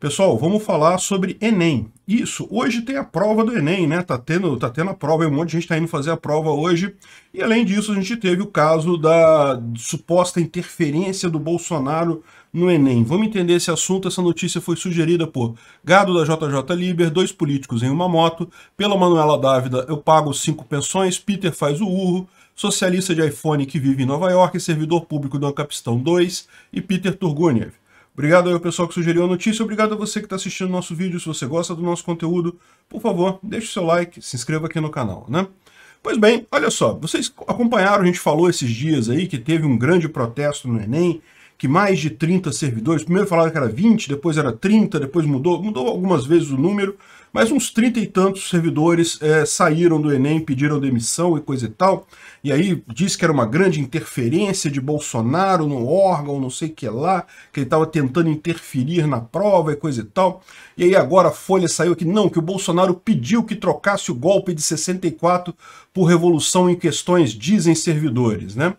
Pessoal, vamos falar sobre Enem. Isso, hoje tem a prova do Enem, né? Tá tendo, tá tendo a prova, um monte de gente tá indo fazer a prova hoje. E além disso, a gente teve o caso da suposta interferência do Bolsonaro no Enem. Vamos entender esse assunto. Essa notícia foi sugerida por Gado da JJ Liber, dois políticos em uma moto, pela Manuela Dávida, eu pago cinco pensões, Peter faz o urro, socialista de iPhone que vive em Nova York, servidor público do Ancapistão 2 e Peter Turguniev. Obrigado ao pessoal que sugeriu a notícia, obrigado a você que está assistindo o nosso vídeo. Se você gosta do nosso conteúdo, por favor, deixe o seu like, se inscreva aqui no canal, né? Pois bem, olha só, vocês acompanharam, a gente falou esses dias aí que teve um grande protesto no Enem, que mais de 30 servidores, primeiro falaram que era 20, depois era 30, depois mudou, mudou algumas vezes o número, mas uns 30 e tantos servidores é, saíram do Enem, pediram demissão e coisa e tal, e aí diz que era uma grande interferência de Bolsonaro no órgão, não sei o que lá, que ele estava tentando interferir na prova e coisa e tal, e aí agora a Folha saiu que não, que o Bolsonaro pediu que trocasse o golpe de 64 por revolução em questões, dizem servidores, né?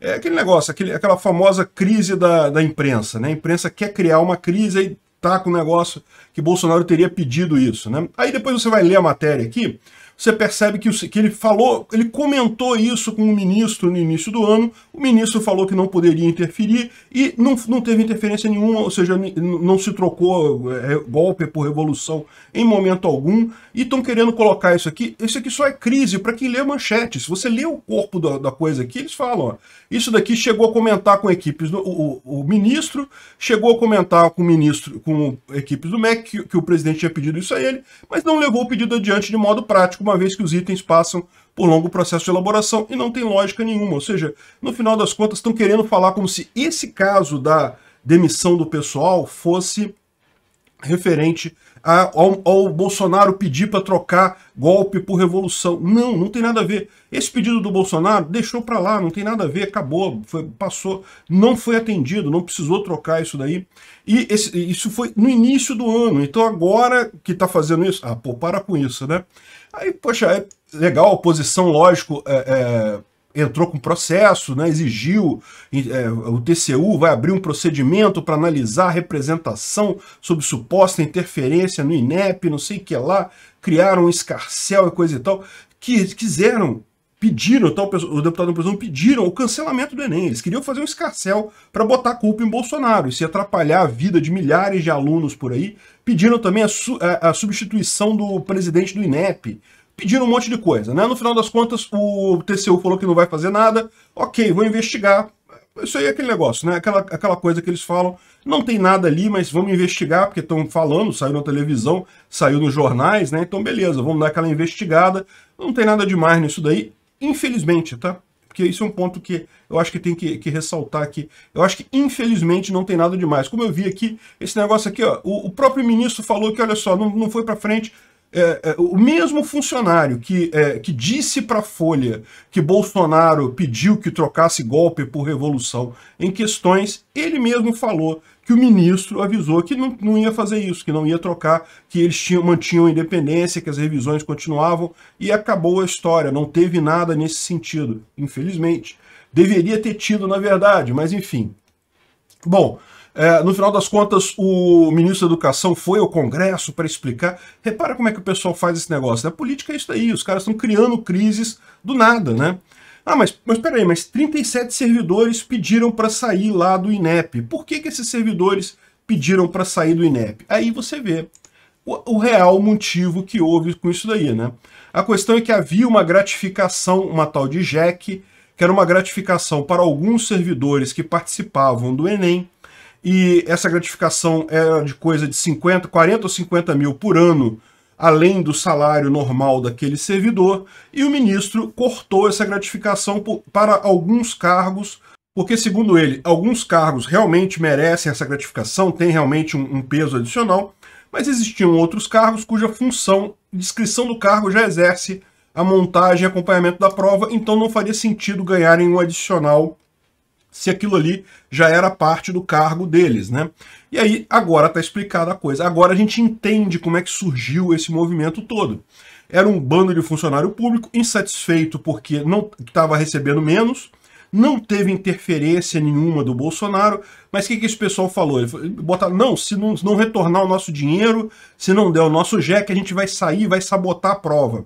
É aquele negócio, aquele, aquela famosa crise da, da imprensa. Né? A imprensa quer criar uma crise e tá com o negócio que Bolsonaro teria pedido isso. Né? Aí depois você vai ler a matéria aqui, você percebe que, que ele falou, ele comentou isso com o ministro no início do ano, o ministro falou que não poderia interferir e não, não teve interferência nenhuma, ou seja, não se trocou é, golpe por revolução em momento algum, e estão querendo colocar isso aqui, isso aqui só é crise para quem lê manchete, se você lê o corpo da, da coisa aqui, eles falam, ó, isso daqui chegou a comentar com equipes, do, o, o, ministro chegou a comentar com o ministro, com equipes do MEC, que, que o presidente tinha pedido isso a ele, mas não levou o pedido adiante de modo prático, uma vez que os itens passam por longo processo de elaboração e não tem lógica nenhuma. Ou seja, no final das contas, estão querendo falar como se esse caso da demissão do pessoal fosse referente a, ao, ao Bolsonaro pedir para trocar golpe por revolução. Não, não tem nada a ver. Esse pedido do Bolsonaro deixou para lá, não tem nada a ver, acabou, foi, passou, não foi atendido, não precisou trocar isso daí. E esse, isso foi no início do ano. Então agora que está fazendo isso, ah, pô, para com isso, né? Aí, poxa, é legal, oposição, lógico, é, é entrou com processo, né, exigiu, é, o TCU vai abrir um procedimento para analisar a representação sobre suposta interferência no INEP, não sei o que lá, criaram um escarcel e coisa e tal, que quiseram, pediram, tal, então, o deputado presidente pediram o cancelamento do Enem, eles queriam fazer um escarcel para botar a culpa em Bolsonaro, e se atrapalhar a vida de milhares de alunos por aí, pediram também a, su a, a substituição do presidente do INEP, pedindo um monte de coisa, né? No final das contas, o TCU falou que não vai fazer nada. Ok, vou investigar. Isso aí é aquele negócio, né? Aquela, aquela coisa que eles falam, não tem nada ali, mas vamos investigar, porque estão falando, saiu na televisão, saiu nos jornais, né? Então, beleza, vamos dar aquela investigada. Não tem nada demais nisso daí, infelizmente, tá? Porque isso é um ponto que eu acho que tem que, que ressaltar aqui. Eu acho que, infelizmente, não tem nada demais. Como eu vi aqui, esse negócio aqui, ó, o, o próprio ministro falou que, olha só, não, não foi para frente, é, é, o mesmo funcionário que, é, que disse para a Folha que Bolsonaro pediu que trocasse golpe por revolução em questões, ele mesmo falou que o ministro avisou que não, não ia fazer isso, que não ia trocar, que eles tinham, mantinham a independência, que as revisões continuavam, e acabou a história, não teve nada nesse sentido, infelizmente. Deveria ter tido, na verdade, mas enfim. Bom, é, no final das contas, o ministro da Educação foi ao Congresso para explicar. Repara como é que o pessoal faz esse negócio. A né? política é isso aí, os caras estão criando crises do nada, né? Ah, mas, mas peraí, mas 37 servidores pediram para sair lá do INEP. Por que, que esses servidores pediram para sair do INEP? Aí você vê o, o, real motivo que houve com isso daí, né? A questão é que havia uma gratificação, uma tal de JEC, que era uma gratificação para alguns servidores que participavam do Enem, e essa gratificação era é de coisa de 50, 40 ou 50 mil por ano, além do salário normal daquele servidor, e o ministro cortou essa gratificação por, para alguns cargos, porque, segundo ele, alguns cargos realmente merecem essa gratificação, tem realmente um, um peso adicional, mas existiam outros cargos cuja função, descrição do cargo já exerce a montagem e acompanhamento da prova, então não faria sentido ganharem um adicional se aquilo ali já era parte do cargo deles, né? E aí agora está explicada a coisa. Agora a gente entende como é que surgiu esse movimento todo. Era um bando de funcionário público insatisfeito porque não estava recebendo menos, não teve interferência nenhuma do Bolsonaro, mas o que, que esse pessoal falou? Ele falou, não, se não, se não retornar o nosso dinheiro, se não der o nosso jeque, a gente vai sair, vai sabotar a prova.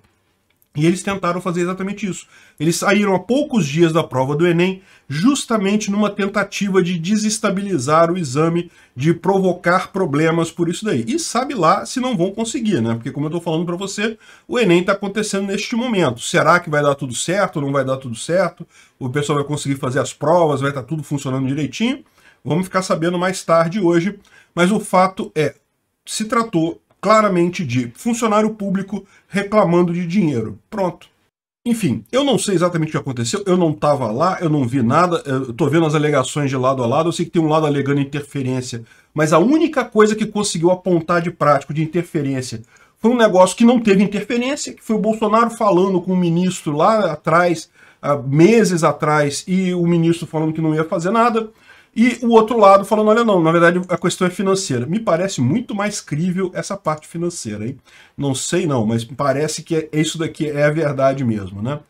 E eles tentaram fazer exatamente isso. Eles saíram há poucos dias da prova do Enem, justamente numa tentativa de desestabilizar o exame, de provocar problemas por isso daí. E sabe lá se não vão conseguir, né? Porque, como eu estou falando para você, o Enem está acontecendo neste momento. Será que vai dar tudo certo? Não vai dar tudo certo? O pessoal vai conseguir fazer as provas? Vai estar tá tudo funcionando direitinho? Vamos ficar sabendo mais tarde hoje. Mas o fato é, se tratou claramente de funcionário público reclamando de dinheiro. Pronto. Enfim, eu não sei exatamente o que aconteceu, eu não estava lá, eu não vi nada, eu tô vendo as alegações de lado a lado, eu sei que tem um lado alegando interferência, mas a única coisa que conseguiu apontar de prático de interferência foi um negócio que não teve interferência, que foi o Bolsonaro falando com o ministro lá atrás, meses atrás, e o ministro falando que não ia fazer nada. E o outro lado falando, olha, não, na verdade a questão é financeira. Me parece muito mais crível essa parte financeira, hein? Não sei não, mas parece que é, isso daqui é a verdade mesmo, né?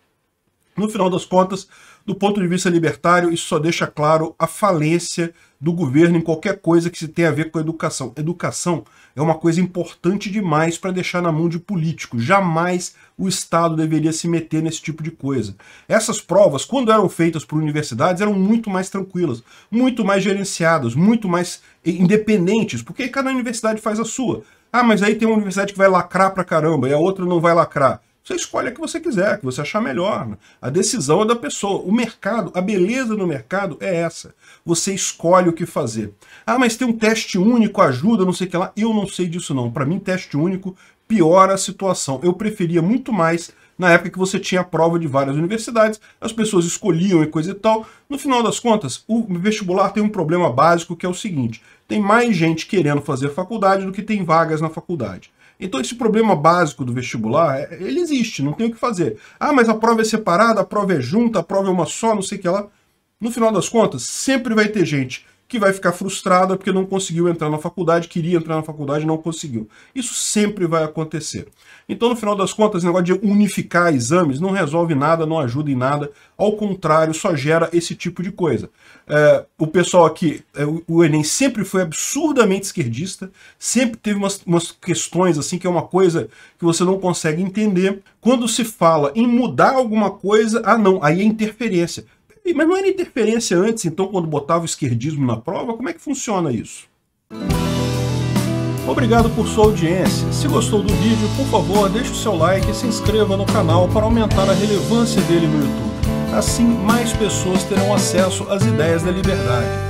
No final das contas, do ponto de vista libertário, isso só deixa claro a falência do governo em qualquer coisa que se tenha a ver com a educação. Educação é uma coisa importante demais para deixar na mão de políticos. Jamais o Estado deveria se meter nesse tipo de coisa. Essas provas, quando eram feitas por universidades, eram muito mais tranquilas, muito mais gerenciadas, muito mais independentes, porque cada universidade faz a sua. Ah, mas aí tem uma universidade que vai lacrar pra caramba e a outra não vai lacrar. Você escolhe a que você quiser, a que você achar melhor. A decisão é da pessoa. O mercado, a beleza do mercado é essa. Você escolhe o que fazer. Ah, mas tem um teste único, ajuda, não sei o que lá. Eu não sei disso não. Para mim, teste único piora a situação. Eu preferia muito mais na época que você tinha a prova de várias universidades, as pessoas escolhiam e coisa e tal. No final das contas, o vestibular tem um problema básico que é o seguinte: tem mais gente querendo fazer faculdade do que tem vagas na faculdade. Então esse problema básico do vestibular, é, ele existe, não tem o que fazer. Ah, mas a prova é separada, a prova é junta, a prova é uma só, não sei o que lá. No final das contas, sempre vai ter gente que vai ficar frustrada porque não conseguiu entrar na faculdade, queria entrar na faculdade não conseguiu. Isso sempre vai acontecer. Então, no final das contas, o negócio de unificar exames não resolve nada, não ajuda em nada. Ao contrário, só gera esse tipo de coisa. É, o pessoal aqui, é, o Enem sempre foi absurdamente esquerdista, sempre teve umas, umas questões assim que é uma coisa que você não consegue entender. Quando se fala em mudar alguma coisa, ah não, aí é interferência. Mas não era interferência antes, então, quando botava o esquerdismo na prova? Como é que funciona isso? Obrigado por sua audiência. Se gostou do vídeo, por favor, deixe o seu like e se inscreva no canal para aumentar a relevância dele no YouTube. Assim, mais pessoas terão acesso às ideias da liberdade.